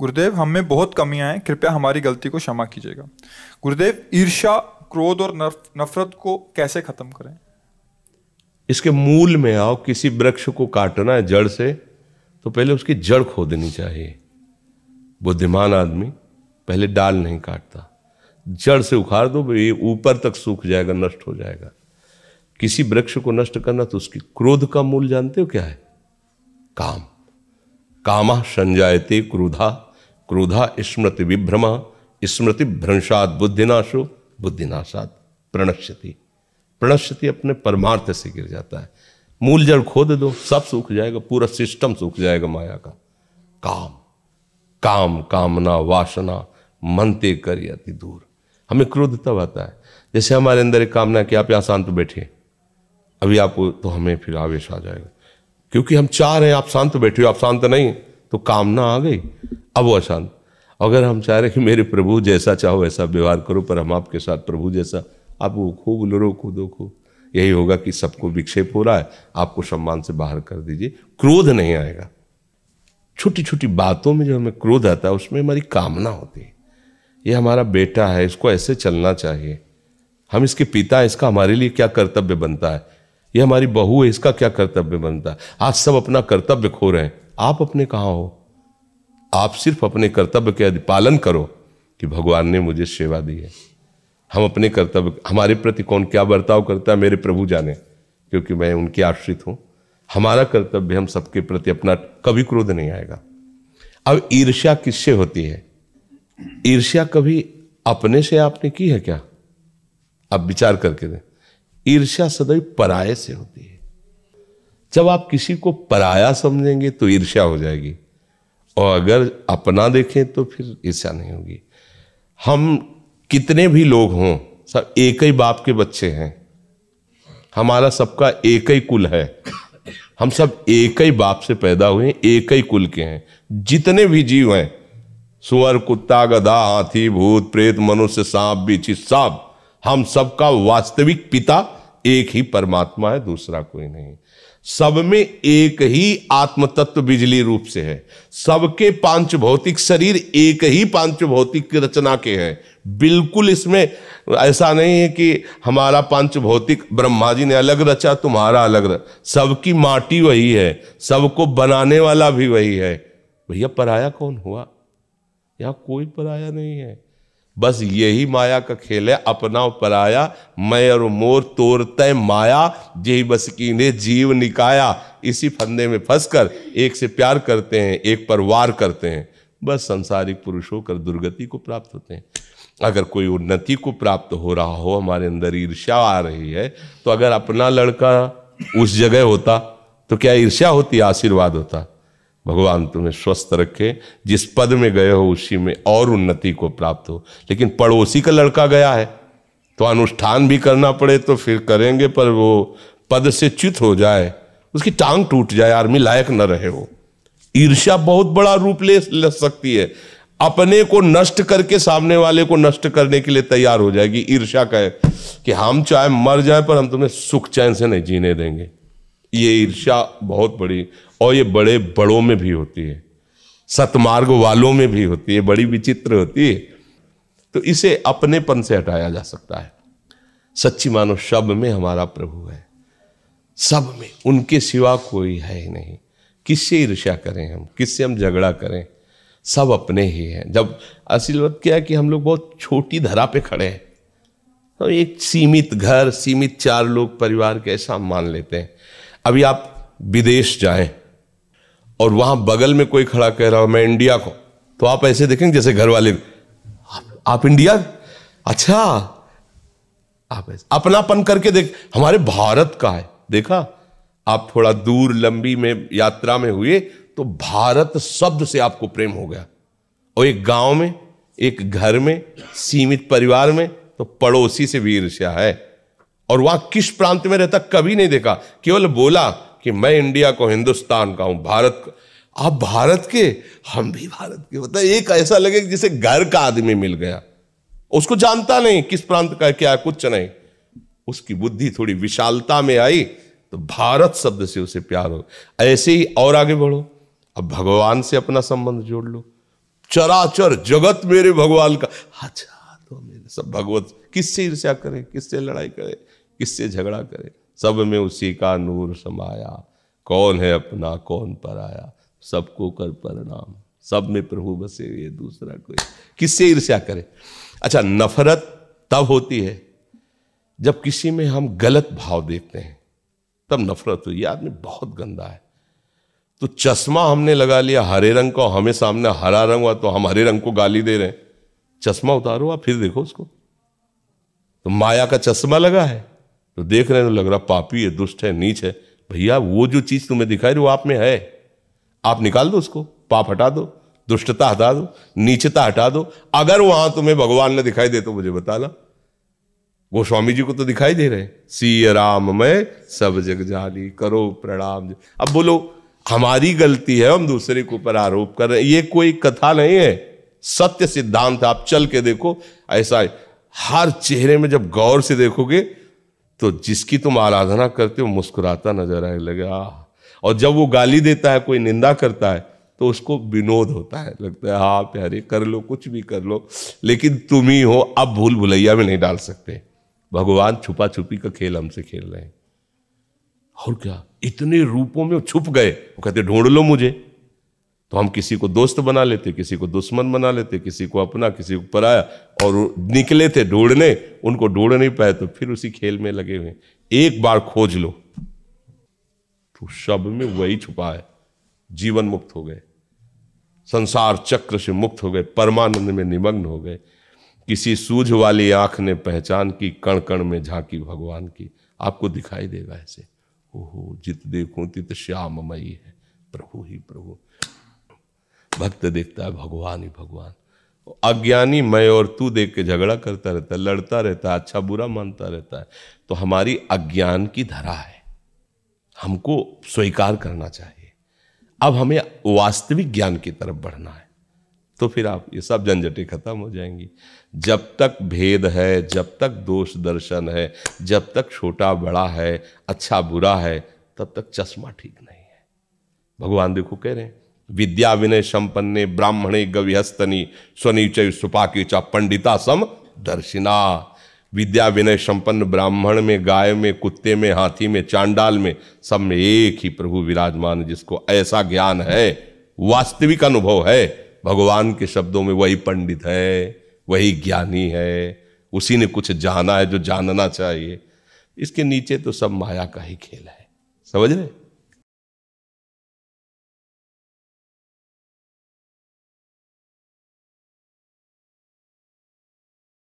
गुरुदेव हम में बहुत कमियां हैं कृपया हमारी गलती को क्षमा कीजिएगा गुरुदेव ईर्षा क्रोध और नफरत को कैसे खत्म करें इसके मूल में आओ किसी वृक्ष को काटना है जड़ से तो पहले उसकी जड़ खोदनी चाहिए बुद्धिमान आदमी पहले डाल नहीं काटता जड़ से उखाड़ दो ये ऊपर तक सूख जाएगा नष्ट हो जाएगा किसी वृक्ष को नष्ट करना तो उसकी क्रोध का मूल जानते हो क्या है काम कामा संजायते क्रोधा क्रोधा स्मृति विभ्रमा स्मृति भ्रंशात बुद्धिनाशो बुद्धिनाशात प्रणश्यति प्रणश्यति अपने परमार्थ से गिर जाता है मूल जड़ खोद दो सब सूख जाएगा पूरा सिस्टम सूख जाएगा माया का काम काम कामना वासना मनते कर अति दूर हमें क्रोध तब आता है जैसे हमारे अंदर एक कामना है कि आप यहाँ शांत बैठिए अभी आपको तो हमें फिर आवेश आ जाएगा क्योंकि हम चाह रहे हैं आप शांत बैठे हो आप शांत नहीं तो कामना आ गई अब वो अशांत अगर हम चाह रहे कि मेरे प्रभु जैसा चाहो वैसा व्यवहार करो पर हम आपके साथ प्रभु जैसा आप वो खूब लड़ो दो खो यही होगा कि सबको विक्षेप हो रहा है आपको सम्मान से बाहर कर दीजिए क्रोध नहीं आएगा छोटी छोटी बातों में जो हमें क्रोध आता है उसमें हमारी कामना होती है ये हमारा बेटा है इसको ऐसे चलना चाहिए हम इसके पिता है इसका हमारे लिए क्या कर्तव्य बनता है ये हमारी बहू है इसका क्या कर्तव्य बनता है आज सब अपना कर्तव्य खो रहे हैं आप अपने कहाँ हो आप सिर्फ अपने कर्तव्य के पालन करो कि भगवान ने मुझे सेवा दी है हम अपने कर्तव्य हमारे प्रति कौन क्या बर्ताव करता है मेरे प्रभु जाने क्योंकि मैं उनके आश्रित हूं हमारा कर्तव्य हम सबके प्रति अपना कभी क्रोध नहीं आएगा अब ईर्ष्या किससे होती है ईर्ष्या कभी अपने से आपने की है क्या आप विचार करके दें ईर्ष्या सदैव पराये से होती है जब आप किसी को पराया समझेंगे तो ईर्ष्या हो जाएगी और अगर अपना देखें तो फिर ईर्ष्या नहीं होगी हम कितने भी लोग हों सब एक ही बाप के बच्चे हैं हमारा सबका एक ही कुल है हम सब एक ही बाप से पैदा हुए एक ही कुल के हैं जितने भी जीव हैं सुअर कुत्ता गधा हाथी भूत प्रेत मनुष्य सांप बीछी सांप हम सबका वास्तविक पिता एक ही परमात्मा है दूसरा कोई नहीं सब में एक ही आत्म तत्व बिजली रूप से है सबके पांच भौतिक शरीर एक ही पांच भौतिक की रचना के हैं बिल्कुल इसमें ऐसा नहीं है कि हमारा पांच भौतिक ब्रह्मा जी ने अलग रचा तुम्हारा अलग सबकी माटी वही है सबको बनाने वाला भी वही है भैया पराया कौन हुआ यहां कोई पराया नहीं है बस यही माया का खेल है अपना पराया मैं और मोर तोड़ते माया यही बस की ने जीव निकाया इसी फंदे में फंसकर एक से प्यार करते हैं एक पर वार करते हैं बस संसारिक पुरुष होकर दुर्गति को प्राप्त होते हैं अगर कोई उन्नति को प्राप्त हो रहा हो हमारे अंदर ईर्ष्या आ रही है तो अगर अपना लड़का उस जगह होता तो क्या ईर्ष्या होती आशीर्वाद होता भगवान तुम्हें स्वस्थ रखे जिस पद में गए हो उसी में और उन्नति को प्राप्त हो लेकिन पड़ोसी का लड़का गया है तो अनुष्ठान भी करना पड़े तो फिर करेंगे पर वो पद से च्युत हो जाए उसकी टांग टूट जाए आर्मी लायक न रहे हो ईर्ष्या बहुत बड़ा रूप ले सकती है अपने को नष्ट करके सामने वाले को नष्ट करने के लिए तैयार हो जाएगी ईर्ष्या कहे कि हम चाहे मर जाए पर हम तुम्हें सुख चैन से नहीं जीने देंगे ये ईर्ष्या बहुत बड़ी और ये बड़े बड़ों में भी होती है सतमार्ग वालों में भी होती है बड़ी विचित्र होती है तो इसे अपनेपन से हटाया जा सकता है सच्ची मानो शब में हमारा प्रभु है सब में उनके सिवा कोई है ही नहीं किससे ईर्ष्या करें हम किससे हम झगड़ा करें सब अपने ही हैं जब असल वक्त क्या है कि हम लोग बहुत छोटी धरा पे खड़े हैं तो एक सीमित घर सीमित चार लोग परिवार कैसा हम मान लेते हैं अभी आप विदेश जाएं और वहां बगल में कोई खड़ा कह रहा हो मैं इंडिया को तो आप ऐसे देखेंगे जैसे घर वाले आप, आप इंडिया अच्छा आप ऐसे अपनापन करके देख हमारे भारत का है देखा आप थोड़ा दूर लंबी में यात्रा में हुए तो भारत शब्द से आपको प्रेम हो गया और एक गांव में एक घर में सीमित परिवार में तो पड़ोसी से भी ईर्ष्या है और वहां किस प्रांत में रहता कभी नहीं देखा केवल बोला कि मैं इंडिया को हिंदुस्तान का हूं भारत का आप भारत के हम भी भारत के है एक ऐसा लगे जिसे घर का आदमी मिल गया उसको जानता नहीं किस प्रांत का क्या कुछ नहीं उसकी बुद्धि थोड़ी विशालता में आई तो भारत शब्द से उसे प्यार हो ऐसे ही और आगे बढ़ो अब भगवान से अपना संबंध जोड़ लो चराचर जगत मेरे भगवान का अच्छा तो मेरे सब भगवत किससे ईर्ष्या करे किससे लड़ाई करे किससे झगड़ा करे सब में उसी का नूर समाया कौन है अपना कौन पराया सबको कर परिणाम सब में प्रभु बसे ये दूसरा कोई किससे ईर्ष्या करे अच्छा नफरत तब होती है जब किसी में हम गलत भाव देखते हैं तब नफरत हुई आदमी बहुत गंदा है तो चश्मा हमने लगा लिया हरे रंग का हमें सामने हरा रंग हुआ तो हम हरे रंग को गाली दे रहे हैं चश्मा उतारो आप फिर देखो उसको तो माया का चश्मा लगा है तो देख रहे हैं तो लग रहा पापी है दुष्ट है नीच है भैया वो जो चीज़ तुम्हें दिखाई रही वो आप में है आप निकाल दो उसको पाप हटा दो दुष्टता हटा दो नीचता हटा दो अगर वहां तुम्हें भगवान ने दिखाई दे तो मुझे बताना स्वामी जी को तो दिखाई दे रहे सी राम मैं सब जग जाली करो प्रणाम अब बोलो हमारी गलती है हम दूसरे के ऊपर आरोप कर रहे हैं ये कोई कथा नहीं है सत्य सिद्धांत आप चल के देखो ऐसा है हर चेहरे में जब गौर से देखोगे तो जिसकी तुम आराधना करते हो मुस्कुराता नजर आने लगे आह और जब वो गाली देता है कोई निंदा करता है तो उसको विनोद होता है लगता है हाँ प्यारे कर लो कुछ भी कर लो लेकिन तुम ही हो अब भूल भुलैया में नहीं डाल सकते भगवान छुपा छुपी का खेल हमसे खेल रहे हैं और क्या इतने रूपों में छुप गए वो कहते ढूंढ लो मुझे तो हम किसी को दोस्त बना लेते किसी को दुश्मन बना लेते किसी को अपना किसी को पराया और निकले थे ढूंढने उनको ढूंढ नहीं पाए तो फिर उसी खेल में लगे हुए एक बार खोज लो तो शब में वही छुपा है जीवन मुक्त हो गए संसार चक्र से मुक्त हो गए परमानंद में निमग्न हो गए किसी सूझ वाली आंख ने पहचान की कण कण में झांकी भगवान की आपको दिखाई देगा ऐसे ओहो जित देखो तित श्यामयी है प्रभु ही प्रभु भक्त देखता है भगवान ही भगवान अज्ञानी मैं और तू देख के झगड़ा करता रहता है लड़ता रहता है अच्छा बुरा मानता रहता है तो हमारी अज्ञान की धरा है हमको स्वीकार करना चाहिए अब हमें वास्तविक ज्ञान की तरफ बढ़ना है तो फिर आप ये सब झंझटें खत्म हो जाएंगी जब तक भेद है जब तक दोष दर्शन है जब तक छोटा बड़ा है अच्छा बुरा है तब तक चश्मा ठीक नहीं है भगवान देखो कह रहे हैं विद्या विनय संपन्ने ब्राह्मणे गविहस्तनी स्वनिच सुपाकी चा पंडिता सम दर्शिना विद्या विनय संपन्न ब्राह्मण में गाय में कुत्ते में हाथी में चांडाल में सब में एक ही प्रभु विराजमान जिसको ऐसा ज्ञान है वास्तविक अनुभव है भगवान के शब्दों में वही पंडित है वही ज्ञानी है उसी ने कुछ जाना है जो जानना चाहिए इसके नीचे तो सब माया का ही खेल है समझ रहे